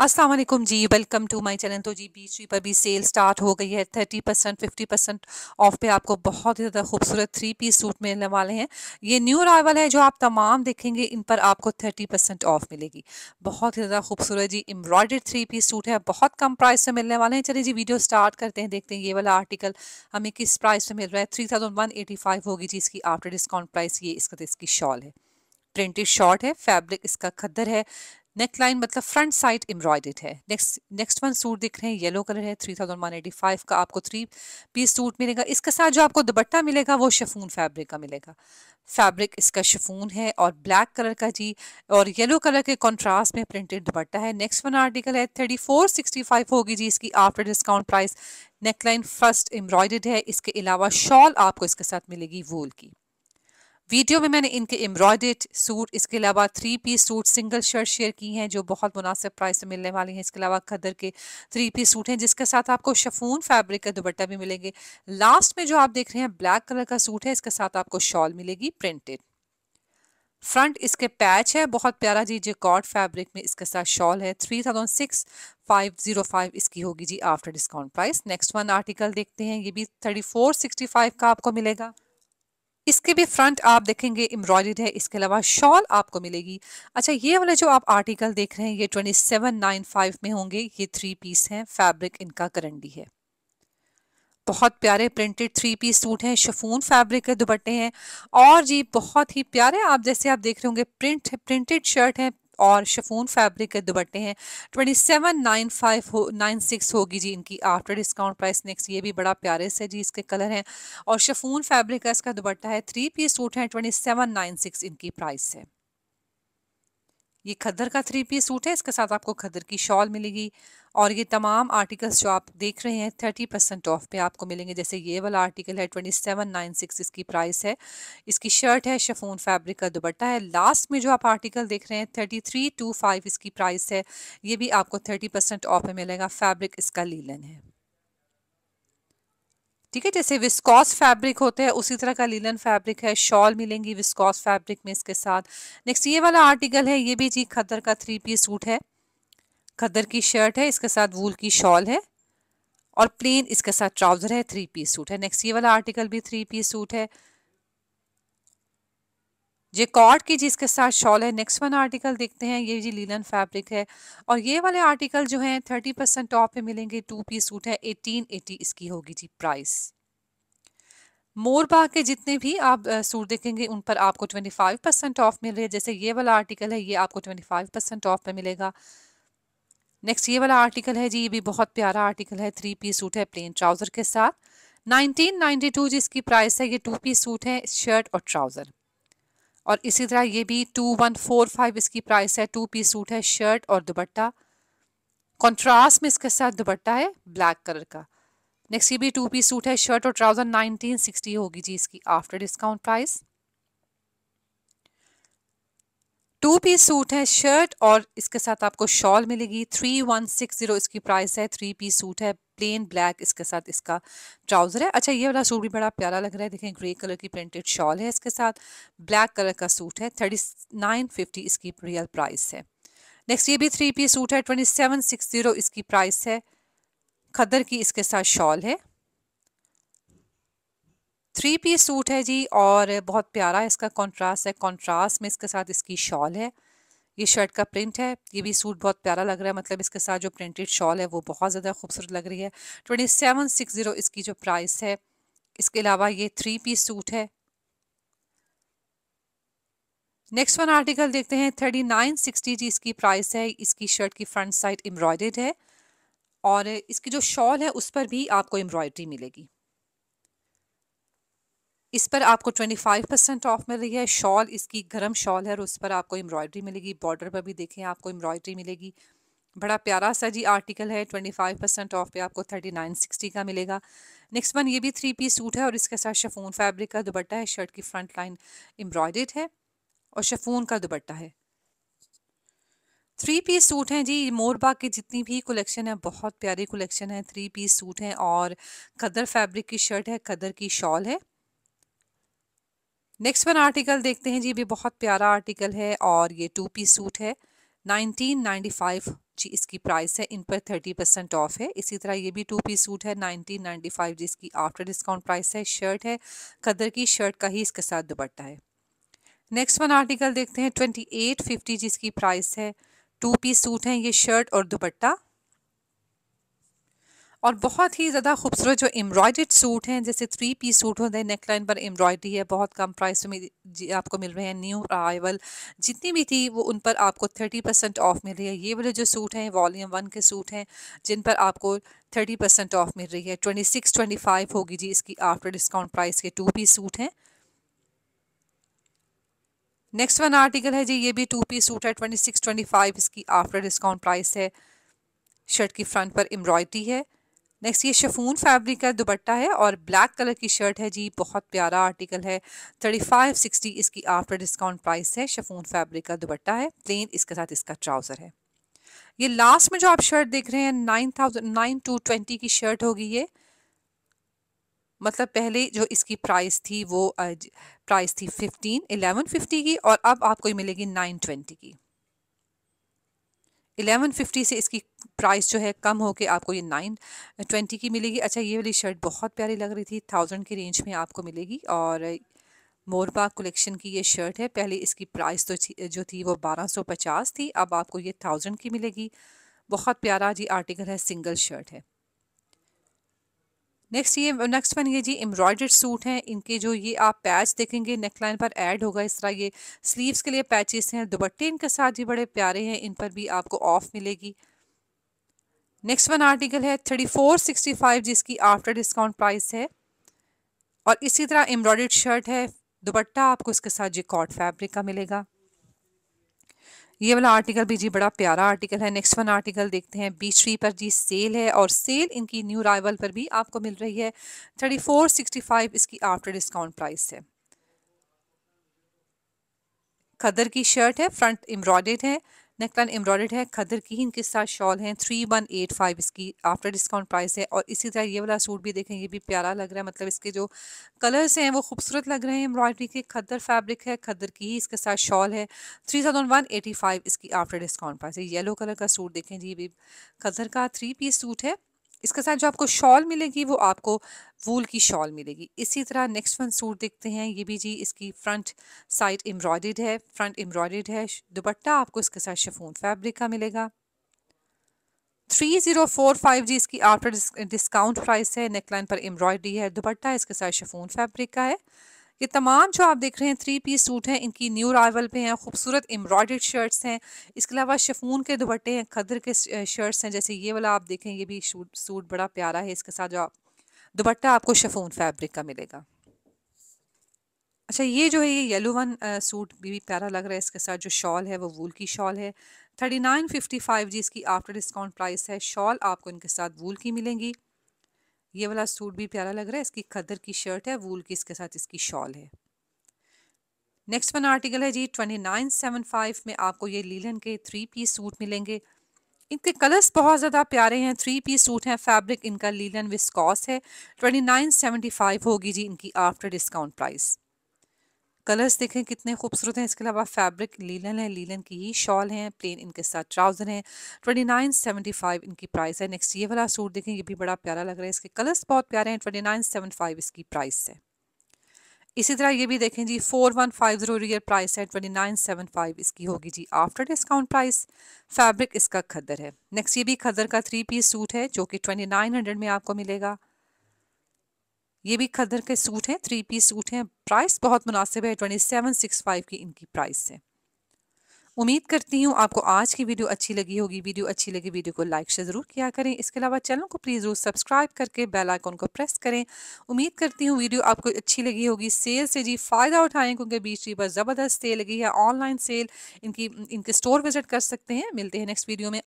Aslam ji welcome to my channel तो जी बीच पर भी सेल स्टार्ट हो गई है thirty percent fifty percent off पे आपको बहुत ही ज़्यादा खूबसूरत थ्री पीस सूट मिलने वाले हैं ये न्यू अरावल है जो आप तमाम देखेंगे इन पर आपको थर्टी परसेंट ऑफ मिलेगी बहुत ही ज़्यादा खूबसूरत जी एम्ब्रॉयडर्ड थ्री पीस सूट है बहुत कम प्राइस में मिलने वाले हैं चलिए जी वीडियो स्टार्ट करते हैं देखते हैं ये वाला आर्टिकल हमें किस प्राइस में मिल रहा है three thousand one eighty five होगी जी इसकी आफ्टर डिस्काउंट प्राइस ये इसका इसकी शॉल है प्रिंटेड शॉर्ट है फैब्रिक इसका खद्दर है नेक लाइन मतलब फ्रंट साइड एम्ब्रॉयडेड है नेक्स्ट नेक्स्ट वन सूट दिख रहे हैं येलो कलर है three thousand one eighty five का आपको थ्री पीस सूट मिलेगा इसके साथ जो आपको दुपट्टा मिलेगा वो शेफून फैब्रिक का मिलेगा फैब्रिक इसका शेफून है और ब्लैक कलर का जी और येलो कलर के कॉन्ट्रास्ट में प्रिंटेड दुपट्टा है नेक्स्ट वन आर्टिकल है थर्टी फोर सिक्सटी फाइव होगी जी इसकी after discount price neckline first embroidered है इसके अलावा शॉल आपको इसके साथ मिलेगी वूल की वीडियो में मैंने इनके एम्ब्रॉयडेड सूट इसके अलावा three piece suit single shirt शेयर की हैं जो बहुत मुनासिब प्राइस में मिलने वाली हैं इसके अलावा खदर के थ्री पीस सूट हैं जिसके साथ आपको शफून फैब्रिक का दुपट्टा भी मिलेंगे लास्ट में जो आप देख रहे हैं ब्लैक कलर का सूट है इसके साथ आपको शॉल मिलेगी प्रिंटेड फ्रंट इसके पैच है बहुत प्यारा जी जो जेकॉर्ड फैब्रिक में इसके साथ शॉल है three thousand six five zero five इसकी होगी जी after discount price next one article देखते हैं ये भी थर्टी फोर सिक्सटी फाइव का आपको मिलेगा इसके भी फ्रंट आप देखेंगे एम्ब्रॉयड है इसके अलावा शॉल आपको मिलेगी अच्छा ये वाला जो आप आर्टिकल देख रहे हैं ये ट्वेंटी सेवन नाइन फाइव में होंगे ये थ्री पीस हैं फैब्रिक इनका करंडी है बहुत प्यारे प्रिंटेड थ्री पीस सूट हैं शफून फैब्रिक के दुपट्टे हैं और जी बहुत ही प्यारे आप जैसे आप देख रहे होंगे प्रिंट प्रिंटेड शर्ट हैं और शफून फैब्रिक के दुपट्टे हैं ट्वेंटी सेवन नाइन फाइव हो नाइन सिक्स होगी जी इनकी आफ्टर डिस्काउंट प्राइस नेक्स्ट ये भी बड़ा प्यारे से जी इसके कलर हैं और शफून फैब्रिक का इसका दुपट्टा है थ्री पीस सूट है ट्वेंटी सेवन नाइन सिक्स इनकी प्राइस है ये खद्दर का थ्री पीस सूट है इसके साथ आपको खद्दर की शॉल मिलेगी और ये तमाम आर्टिकल्स जो आप देख रहे हैं थर्टी परसेंट ऑफ पे आपको मिलेंगे जैसे ये वाला आर्टिकल है ट्वेंटी सेवन नाइन सिक्स इसकी प्राइस है इसकी शर्ट है शफून फैब्रिक का दुपट्टा है लास्ट में जो आप आर्टिकल देख रहे हैं थर्टी थ्री टू फाइव इसकी प्राइस है ये भी आपको थर्टी परसेंट ऑफ में मिलेगा फैब्रिक इसका लीलन है ठीक है जैसे विस्कॉस फैब्रिक होते हैं उसी तरह का लीलन फैब्रिक है शॉल मिलेंगी विस्कॉस फैब्रिक में इसके साथ नेक्स्ट ये वाला आर्टिकल है ये भी जी खदर का थ्री पीस सूट है खदर की शर्ट है इसके साथ वूल की शॉल है और प्लेन इसके साथ ट्राउजर है थ्री पीस सूट है नेक्स्ट ये वाला आर्टिकल भी थ्री पीस सूट है जे कॉट की जिसके साथ शॉल है नेक्स्ट वन आर्टिकल देखते हैं ये जी लीलन फैब्रिक है और ये वाले आर्टिकल जो है थर्टी परसेंट टॉप पे मिलेंगे टू पीस सूट है एटीन एटी इसकी होगी जी प्राइस मोरबाग के जितने भी आप सूट देखेंगे उन पर आपको ट्वेंटी फाइव परसेंट ऑफ मिल रही है जैसे ये वाला आर्टिकल है ये आपको ट्वेंटी फाइव परसेंट ऑफ पे मिलेगा नेक्स्ट ये वाला आर्टिकल है जी ये भी बहुत प्यारा आर्टिकल है थ्री पीस सूट है प्लेन ट्राउज़र के साथ नाइनटीन नाइनटी टू जिसकी प्राइस है ये टू पीस सूट है शर्ट और ट्राउज़र और इसी तरह ये भी टू वन फोर फाइव इसकी प्राइस है टू पीस सूट है शर्ट और दुपट्टा कॉन्ट्रास्ट में इसके साथ दुपट्टा है ब्लैक कलर का नेक्स्ट ये भी टू पीस सूट है शर्ट और ट्राउजर नाइनटीन सिक्सटी होगी जी इसकी after discount price two piece suit है शर्ट और इसके साथ आपको शॉल मिलेगी थ्री वन सिक्स जीरो इसकी प्राइस है थ्री पीस सूट है प्लेन ब्लैक इसके साथ इसका ट्राउज़र है अच्छा ये वाला सूट भी बड़ा प्यारा लग रहा है देखें ग्रे कलर की प्रिंटेड शॉल है इसके साथ ब्लैक कलर का सूट है थर्टी नाइन फिफ्टी इसकी रियल प्राइस है नेक्स्ट ये भी थ्री पीस सूट है ट्वेंटी सेवन सिक्स ज़ीरो इसकी प्राइस है खदर की इसके साथ शॉल है थ्री पीस सूट है जी और बहुत प्यारा इसका कॉन्ट्रास्ट है कॉन्ट्रास्ट में इसके साथ इसकी शॉल है ये शर्ट का प्रिंट है ये भी सूट बहुत प्यारा लग रहा है मतलब इसके साथ जो प्रिंटेड शॉल है वो बहुत ज़्यादा खूबसूरत लग रही है ट्वेंटी सेवन सिक्स ज़ीरो इसकी जो प्राइस है इसके अलावा ये थ्री पीस सूट है नेक्स्ट वन आर्टिकल देखते हैं थर्टी नाइन सिक्सटी जी इसकी प्राइस है इसकी शर्ट की फ्रंट साइड एम्ब्रॉयडेड है और इसकी जो शॉल है उस पर भी आपको एम्ब्रॉयड्री मिलेगी इस पर आपको 25 परसेंट ऑफ मिल रही है शॉल इसकी गर्म शॉल है और उस पर आपको एम्ब्रॉयडरी मिलेगी बॉर्डर पर भी देखें आपको एम्ब्रॉयडरी मिलेगी बड़ा प्यारा सा जी आर्टिकल है 25 परसेंट ऑफ पे आपको 3960 का मिलेगा नेक्स्ट वन ये भी थ्री पीस सूट है और इसके साथ शफून फैब्रिक का दुपट्टा है शर्ट की फ्रंट लाइन एम्ब्रॉयड है और शफून का दुपट्टा है थ्री पीस सूट हैं जी मोरबाग के जितनी भी कलेक्शन है बहुत प्यारी कलेक्शन है थ्री पीस सूट हैं और कदर फैब्रिक की शर्ट है कदर की शॉल है नेक्स्ट वन आर्टिकल देखते हैं जी भी बहुत प्यारा आर्टिकल है और ये टू पी सूट है 1995 जी इसकी प्राइस है इन पर 30 परसेंट ऑफ है इसी तरह ये भी टू पी सूट है 1995 जी इसकी आफ्टर डिस्काउंट प्राइस है शर्ट है कदर की शर्ट का ही इसके साथ दुपट्टा है नेक्स्ट वन आर्टिकल देखते हैं 2850 जी इसकी प्राइस है टू पी सूट है ये शर्ट और दुपट्टा और बहुत ही ज़्यादा खूबसूरत जो एम्ब्रॉयडेड सूट हैं जैसे थ्री पीस सूट होते हैं नेक लाइन पर एम्ब्रॉयडरी है बहुत कम प्राइस में आपको मिल रहे हैं न्यू अराइवल जितनी भी थी वो उन पर आपको थर्टी परसेंट ऑफ मिल रही है ये वाले जो सूट हैं वॉल्यूम वन के सूट हैं जिन पर आपको थर्टी परसेंट ऑफ मिल रही है ट्वेंटी सिक्स ट्वेंटी फाइव होगी जी इसकी आफ्टर डिस्काउंट प्राइस के टू पीस सूट हैं नेक्स्ट वन आर्टिकल है जी ये भी टू पीस सूट है ट्वेंटी सिक्स ट्वेंटी फाइव इसकी आफ्टर डिस्काउंट प्राइस है शर्ट की फ्रंट पर एम्ब्रॉयडरी है नेक्स्ट ये शेफून फैब्रिक का दुपट्टा है और ब्लैक कलर की शर्ट है जी बहुत प्यारा आर्टिकल है थर्टी फाइव सिक्सटी इसकी आफ्टर डिस्काउंट प्राइस है शेफून फैब्रिक का दुपट्टा है प्लेन इसके साथ इसका ट्राउज़र है ये लास्ट में जो आप शर्ट देख रहे हैं nine thousand nine two twenty की शर्ट होगी ये मतलब पहले जो इसकी प्राइस थी वो प्राइस थी फिफ्टीन एलेवन फिफ्टी की और अब आपको मिलेगी नाइन ट्वेंटी की 1150 से इसकी प्राइस जो है कम होके आपको ये नाइन ट्वेंटी की मिलेगी अच्छा ये वाली शर्ट बहुत प्यारी लग रही थी थाउजेंड की रेंज में आपको मिलेगी और मोरपा कलेक्शन की ये शर्ट है पहले इसकी प्राइस तो जो थी वो 1250 थी अब आपको ये थाउजेंड की मिलेगी बहुत प्यारा जी आर्टिकल है सिंगल शर्ट है नेक्स्ट ये नेक्स्ट वन ये जी एम्ब्रॉयडर्ड सूट हैं इनके जो ये आप पैच देखेंगे नेकलाइन पर ऐड होगा इस तरह ये स्लीव्स के लिए पैचेस हैं दुपट्टे इनके साथ ये बड़े प्यारे हैं इन पर भी आपको ऑफ मिलेगी नेक्स्ट वन आर्टिकल है थर्टी फोर सिक्सटी फाइव जिसकी आफ्टर डिस्काउंट प्राइस है और इसी तरह एम्ब्रॉयडर्ड शर्ट है दुपट्टा आपको इसके साथ कॉट फैब्रिक का मिलेगा ये वाला आर्टिकल भी जी बड़ा प्यारा आर्टिकल है नेक्स्ट वन आर्टिकल देखते हैं बीच थ्री पर जी सेल है और सेल इनकी न्यू राइवल पर भी आपको मिल रही है थर्टी फोर सिक्सटी फाइव इसकी आफ्टर डिस्काउंट प्राइस है खदर की शर्ट है फ्रंट एम्ब्रॉयडेड है नेकलाइन एम्ब्रॉयड है खदर की ही इनके साथ शॉल है थ्री वन एट फाइव इसकी आफ्टर डिस्काउंट प्राइस है और इसी तरह ये वाला सूट भी देखें ये भी प्यारा लग रहा है मतलब इसके जो कलर्स हैं वो खूबसूरत लग रहे हैं एम्ब्रॉयडरी के खदर फैब्रिक है खदर की ही इसके साथ शॉल है three thousand one eighty five इसकी आफ्टर डिस्काउंट प्राइस है येलो कलर का सूट देखें जी भी खदर का थ्री पीस सूट है इसके साथ जो आपको शॉल मिलेगी वो आपको वूल की शॉल मिलेगी इसी तरह नेक्स्ट वन सूट देखते हैं ये भी जी इसकी फ्रंट साइड एम्ब्रॉयड है फ्रंट एम्ब्रॉयड है दुपट्टा आपको इसके साथ शफून फैब्रिक का मिलेगा थ्री जीरो फोर फाइव जी इसकी आफ्टर डिस्काउंट प्राइस है नेकलाइन पर एम्ब्रॉयडरी है दुपट्टा इसके साथ शफून फैब्रिक का है ये तमाम जो आप देख रहे हैं थ्री पीस सूट हैं इनकी न्यू अरावल पे हैं खूबसूरत एम्ब्रॉयड शर्ट्स हैं इसके अलावा शफून के दुपट्टे हैं खदर के शर्ट्स हैं जैसे ये वाला आप देखें ये भी सूट बड़ा प्यारा है इसके साथ जो आप दुपट्टा आपको शफून फैब्रिक का मिलेगा अच्छा ये जो है ये येलो वन सूट भी, भी प्यारा लग रहा है इसके साथ जो शॉल है वो वूल की शॉल है थर्टी नाइन फिफ्टी फाइव जी इसकी आफ्टर डिस्काउंट प्राइस है शॉल आपको इनके साथ वूल की मिलेंगी ये वाला सूट भी प्यारा लग रहा है इसकी खदर की शर्ट है वूल की इसके साथ इसकी शॉल है नेक्स्ट वन आर्टिकल है जी ट्वेंटी नाइन सेवन फाइव में आपको ये लीलन के थ्री पीस सूट मिलेंगे इनके कलर्स बहुत ज़्यादा प्यारे हैं थ्री पीस सूट हैं फैब्रिक इनका लीलन विस्कॉस है ट्वेंटी नाइन सेवेंटी फाइव होगी जी इनकी आफ्टर डिस्काउंट प्राइस कलर्स देखें कितने खूबसूरत हैं इसके अलावा फैब्रिक लीलन है लीलन की ही शॉल हैं प्लेन इनके साथ ट्राउज़र हैं ट्वेंटी नाइन सेवेंटी फाइव इनकी प्राइस है नेक्स्ट ये वाला सूट देखें ये भी बड़ा प्यारा लग रहा है इसके कलर्स बहुत प्यारे हैं ट्वेंटी नाइन सेवन फाइव इसकी प्राइस है इसी तरह ये भी देखें जी four one five zero real price है ट्वेंटी नाइन सेवन फाइव इसकी होगी जी आफ्टर डिस्काउंट प्राइस फैब्रिक इसका खदर है नेक्स्ट ये भी खदर का थ्री पीस सूट है जो कि ट्वेंटी नाइन हंड्रेड में आपको मिलेगा ये भी खदर के सूट हैं थ्री पीस सूट हैं प्राइस बहुत मुनासिब है ट्वेंटी सेवन सिक्स फाइव की इनकी प्राइस है उम्मीद करती हूँ आपको आज की वीडियो अच्छी लगी होगी वीडियो अच्छी लगी वीडियो को लाइक से ज़रूर किया करें इसके अलावा चैनल को प्लीज़ ज़रूर सब्सक्राइब करके बेल आइकॉन को प्रेस करें उम्मीद करती हूँ वीडियो आपको अच्छी लगी होगी सेल से जी फ़ायदा उठाएं क्योंकि बीच पर ज़बरदस्त सेल लगी है ऑनलाइन सेल इनकी इनके स्टोर विज़िट कर सकते हैं मिलते हैं नेक्स्ट वीडियो में